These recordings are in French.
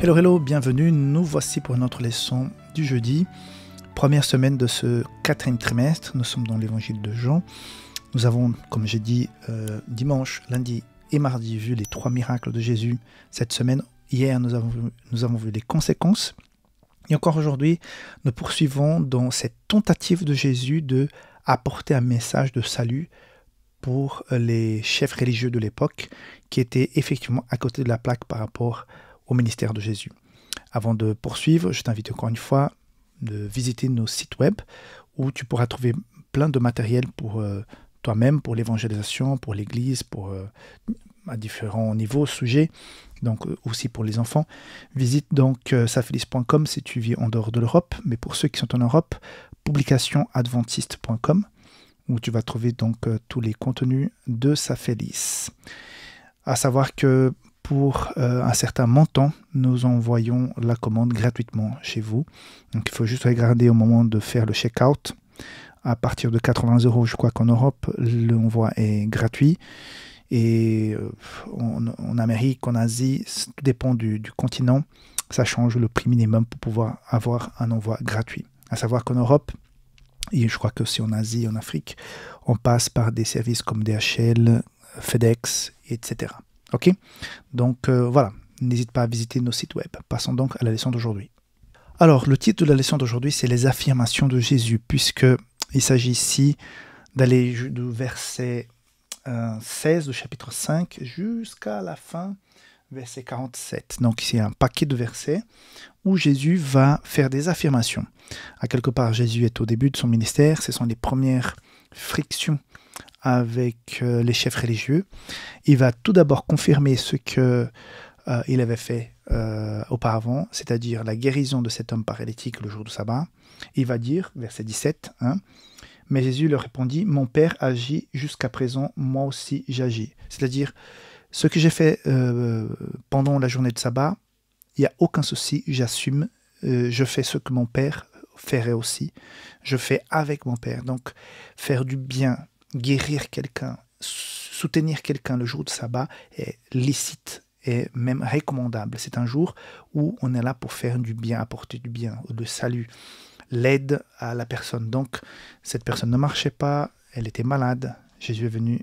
Hello, hello, bienvenue. Nous voici pour notre leçon du jeudi, première semaine de ce quatrième trimestre. Nous sommes dans l'évangile de Jean. Nous avons, comme j'ai dit, euh, dimanche, lundi et mardi vu les trois miracles de Jésus cette semaine. Hier, nous avons vu, nous avons vu les conséquences. Et encore aujourd'hui, nous poursuivons dans cette tentative de Jésus de apporter un message de salut pour les chefs religieux de l'époque qui étaient effectivement à côté de la plaque par rapport à au ministère de Jésus. Avant de poursuivre, je t'invite encore une fois de visiter nos sites web où tu pourras trouver plein de matériel pour euh, toi-même, pour l'évangélisation, pour l'Église, pour euh, à différents niveaux, sujets, donc euh, aussi pour les enfants. Visite donc safelis.com si tu vis en dehors de l'Europe, mais pour ceux qui sont en Europe, publicationadventiste.com où tu vas trouver donc tous les contenus de Safelis. À savoir que pour euh, un certain montant, nous envoyons la commande gratuitement chez vous. Donc il faut juste regarder au moment de faire le check-out. À partir de 80 euros, je crois qu'en Europe, l'envoi est gratuit. Et euh, en, Amérique, en Asie, tout dépend du, continent, ça change le prix minimum pour pouvoir avoir un envoi gratuit. À savoir qu'en Europe, et je crois que si en Asie, en Afrique, on passe par des services comme DHL, FedEx, etc. Ok Donc euh, voilà, n'hésite pas à visiter nos sites web. Passons donc à la leçon d'aujourd'hui. Alors, le titre de la leçon d'aujourd'hui, c'est les affirmations de Jésus, puisque il s'agit ici d'aller du verset 16 euh, du chapitre 5 jusqu'à la fin, verset 47. Donc, c'est un paquet de versets où Jésus va faire des affirmations. À quelque part, Jésus est au début de son ministère, ce sont les premières frictions avec euh, les chefs religieux. Il va tout d'abord confirmer ce que euh, il avait fait euh, auparavant, c'est-à-dire la guérison de cet homme paralytique le jour du sabbat. Il va dire, verset 17, hein, mais Jésus leur répondit, mon Père agit jusqu'à présent, moi aussi j'agis. C'est-à-dire, ce que j'ai fait pendant la journée de sabbat, il n'y a aucun souci, j'assume, je fais ce que mon Père ferait aussi, je fais avec mon Père. Donc, faire du bien guérir quelqu'un, soutenir quelqu'un le jour de sabbat est licite et même recommandable. C'est un jour où on est là pour faire du bien, apporter du bien ou de salut, l'aide à la personne. Donc cette personne ne marchait pas, elle était malade. Jésus est venu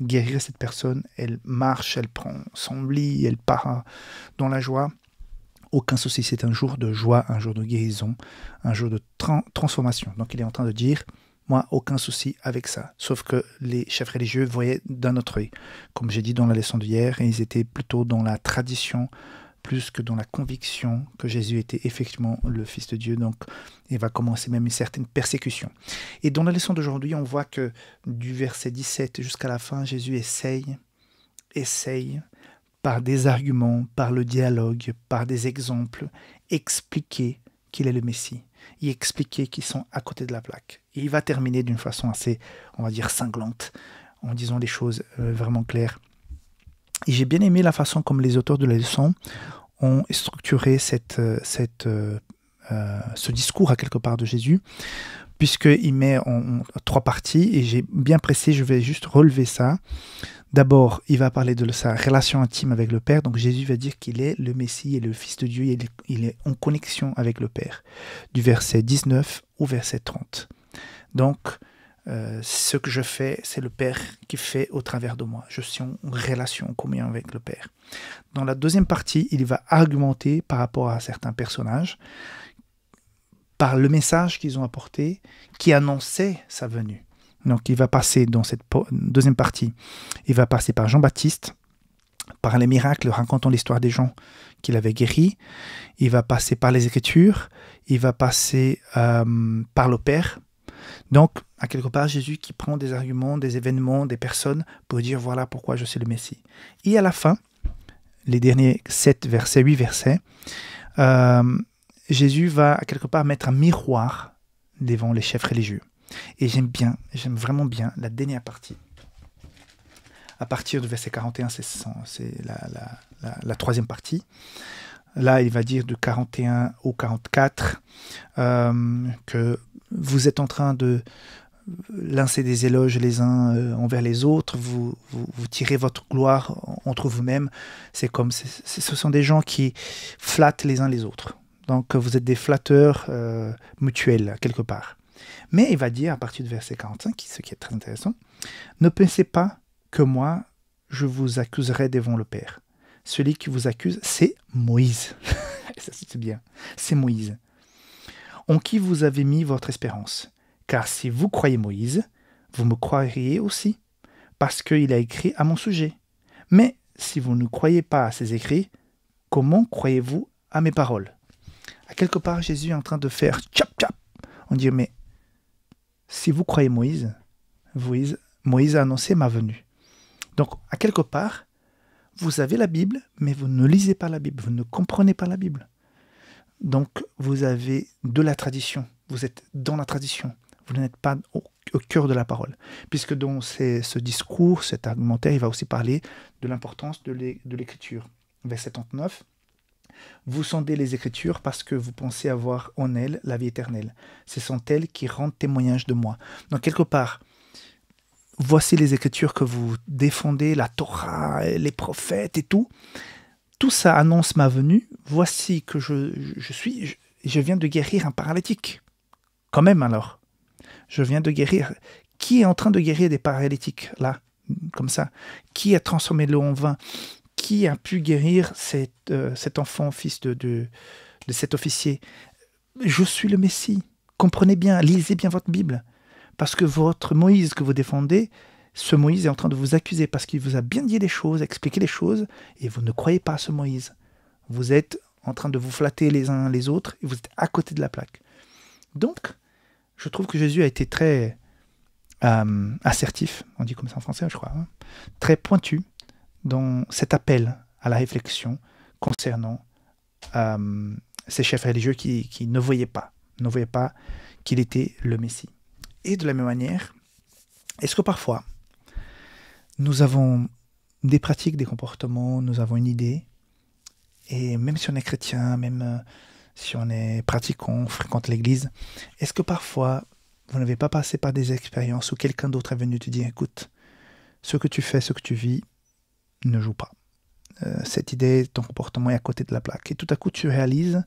guérir cette personne. Elle marche, elle prend son lit, elle part dans la joie. Aucun souci, c'est un jour de joie, un jour de guérison, un jour de transformation. Donc il est en train de dire, moi, aucun souci avec ça. Sauf que les chefs religieux voyaient d'un autre œil, comme j'ai dit dans la leçon d'hier, et ils étaient plutôt dans la tradition plus que dans la conviction que Jésus était effectivement le Fils de Dieu. Donc, il va commencer même une certaine persécution. Et dans la leçon d'aujourd'hui, on voit que du verset 17 jusqu'à la fin, Jésus essaye, essaye, par des arguments, par le dialogue, par des exemples, expliquer qu'il est le Messie, y expliquer qu'ils sont à côté de la plaque. Et il va terminer d'une façon assez, on va dire, cinglante, en disant les choses euh, vraiment claires. Et j'ai bien aimé la façon comme les auteurs de la leçon ont structuré euh, euh, ce discours à quelque part de Jésus puisqu'il met en, trois parties, et j'ai bien pressé, je vais juste relever ça. D'abord, il va parler de sa relation intime avec le Père, donc Jésus va dire qu'il est le Messie et le Fils de Dieu, il est, il est en connexion avec le Père, du verset 19 au verset 30. Donc, euh, ce que je fais, c'est le Père qui fait au travers de moi. Je suis en relation, commune avec le Père. Dans la deuxième partie, il va argumenter par rapport à certains personnages par le message qu'ils ont apporté, qui annonçait sa venue. Donc il va passer dans cette deuxième partie, il va passer par Jean-Baptiste, par les miracles racontant l'histoire des gens qu'il avait guéris, il va passer par les Écritures, il va passer euh, par le Père. Donc, à quelque part, Jésus qui prend des arguments, des événements, des personnes pour dire voilà pourquoi je suis le Messie. Et à la fin, les derniers 7 versets, 8 versets, euh, Jésus va quelque part mettre un miroir devant les chefs religieux. Et j'aime bien, j'aime vraiment bien la dernière partie. À partir du verset 41, c'est la, troisième partie. Là, il va dire de 41 au 44 euh, que vous êtes en train de lancer des éloges les uns euh, envers les autres, vous, tirez votre gloire entre vous-mêmes. C'est comme, ce sont des gens qui flattent les uns les autres. Donc vous êtes des flatteurs euh, mutuels quelque part. Mais il va dire à partir du verset 45, ce qui est très intéressant, ne pensez pas que moi je vous accuserai devant le Père. Celui qui vous accuse, c'est Moïse. Ça c'est bien. C'est Moïse. En qui vous avez mis votre espérance. Car si vous croyez Moïse, vous me croiriez aussi, parce qu'il a écrit à mon sujet. Mais si vous ne croyez pas à ses écrits, comment croyez-vous à mes paroles à quelque part, Jésus est en train de faire tchap On dit, mais si vous croyez Moïse, Moïse, a annoncé ma venue. Donc, à quelque part, vous avez la Bible, mais vous ne lisez pas la Bible, vous ne comprenez pas la Bible. Donc, vous avez de la tradition, vous êtes dans la tradition, vous n'êtes pas au, cœur de la parole. Puisque dans ce discours, cet argumentaire, il va aussi parler de l'importance de l'écriture. Verset 39, vous sondez les Écritures parce que vous pensez avoir en elles la vie éternelle. Ce sont elles qui rendent témoignage de moi. Donc quelque part, voici les Écritures que vous défendez, la Torah, les prophètes et tout. Tout ça annonce ma venue. Voici que je, je suis, je, viens de guérir un paralytique. Quand même alors. Je viens de guérir. Qui est en train de guérir des paralytiques là comme ça Qui a transformé l'eau en vin qui a pu guérir cet, euh, enfant, fils de, cet officier Je suis le Messie. Comprenez bien, lisez bien votre Bible. Parce que votre Moïse que vous défendez, ce Moïse est en train de vous accuser parce qu'il vous a bien dit les choses, expliqué les choses, et vous ne croyez pas à ce Moïse. Vous êtes en train de vous flatter les uns les autres, et vous êtes à côté de la plaque. Donc, je trouve que Jésus a été très euh, assertif, on dit comme ça en français, je crois, hein. très pointu, dans cet appel à la réflexion concernant euh, ces chefs religieux qui, ne voyaient pas, ne voyaient pas qu'il était le Messie. Et de la même manière, est-ce que parfois nous avons des pratiques, des comportements, nous avons une idée, et même si on est chrétien, même euh, si on est pratiquant, on fréquente l'Église, est-ce que parfois vous n'avez pas passé par des expériences où quelqu'un d'autre est venu te dire, écoute, ce que tu fais, ce que tu vis, ne joue pas. Euh, cette idée, ton comportement est à côté de la plaque. Et tout à coup, tu réalises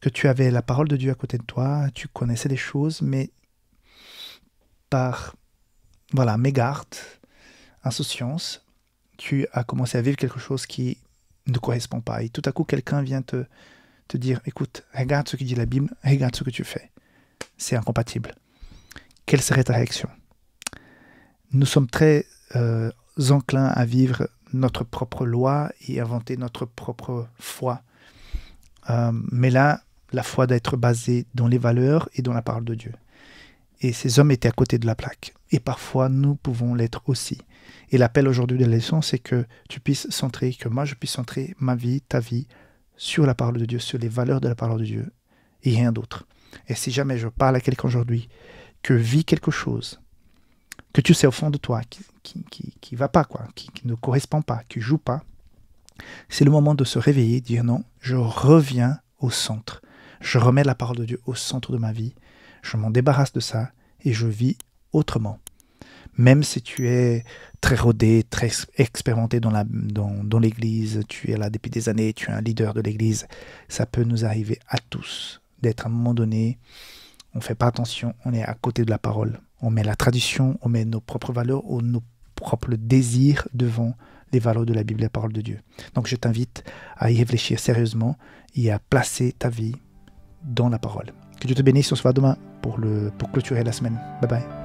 que tu avais la parole de Dieu à côté de toi, tu connaissais des choses, mais par voilà, mégarde, insouciance, tu as commencé à vivre quelque chose qui ne correspond pas. Et tout à coup, quelqu'un vient te, te dire, écoute, regarde ce que dit la Bible, regarde ce que tu fais. C'est incompatible. Quelle serait ta réaction Nous sommes très euh, enclins à vivre notre propre loi et inventer notre propre foi. Euh, mais là, la foi doit être basée dans les valeurs et dans la parole de Dieu. Et ces hommes étaient à côté de la plaque. Et parfois, nous pouvons l'être aussi. Et l'appel aujourd'hui de la leçon, c'est que tu puisses centrer, que moi je puisse centrer ma vie, ta vie, sur la parole de Dieu, sur les valeurs de la parole de Dieu, et rien d'autre. Et si jamais je parle à quelqu'un aujourd'hui que vit quelque chose, que tu sais au fond de toi, qui, qui, va pas, quoi, qui, ne correspond pas, qui joue pas, c'est le moment de se réveiller, dire non, je reviens au centre. Je remets la parole de Dieu au centre de ma vie. Je m'en débarrasse de ça et je vis autrement. Même si tu es très rodé, très expérimenté dans, la, dans, l'Église, tu es là depuis des années, tu es un leader de l'Église, ça peut nous arriver à tous d'être à un moment donné, on ne fait pas attention, on est à côté de la parole. On met la tradition, on met nos propres valeurs on, propre désir devant les valeurs de la Bible et la parole de Dieu. Donc je t'invite à y réfléchir sérieusement et à placer ta vie dans la parole. Que Dieu te bénisse, on se voit demain pour, le, pour clôturer la semaine. Bye bye.